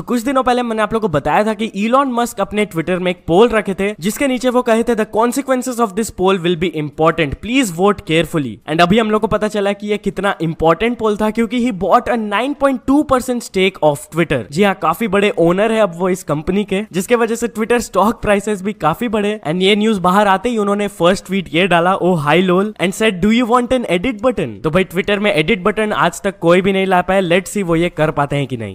तो कुछ दिनों पहले मैंने आप लोग को बताया था कि इलॉन मस्क अपने ट्विटर में एक पोल रखे थे जिसके नीचे वो कहे थे the consequences of this poll will be important please vote carefully and अभी हम लोग को पता चला कि ये कितना इंपॉर्टेंट पोल था क्योंकि he bought a 9.2 percent stake of Twitter जी हाँ काफी बड़े ओनर है अब वो इस कंपनी के जिसके वजह से ट्विटर स्टॉक प्राइसेस भी काफी बड़े एंड ये न्यूज बाहर आते ही उन्होंने फर्स्ट ट्वीट ये डाला oh hi lol and set do you want an edit button तो भाई ट्विटर में एडिट बटन आज तक कोई भी नहीं ला पाया लेट सी वो ये कर पाते हैं कि नहीं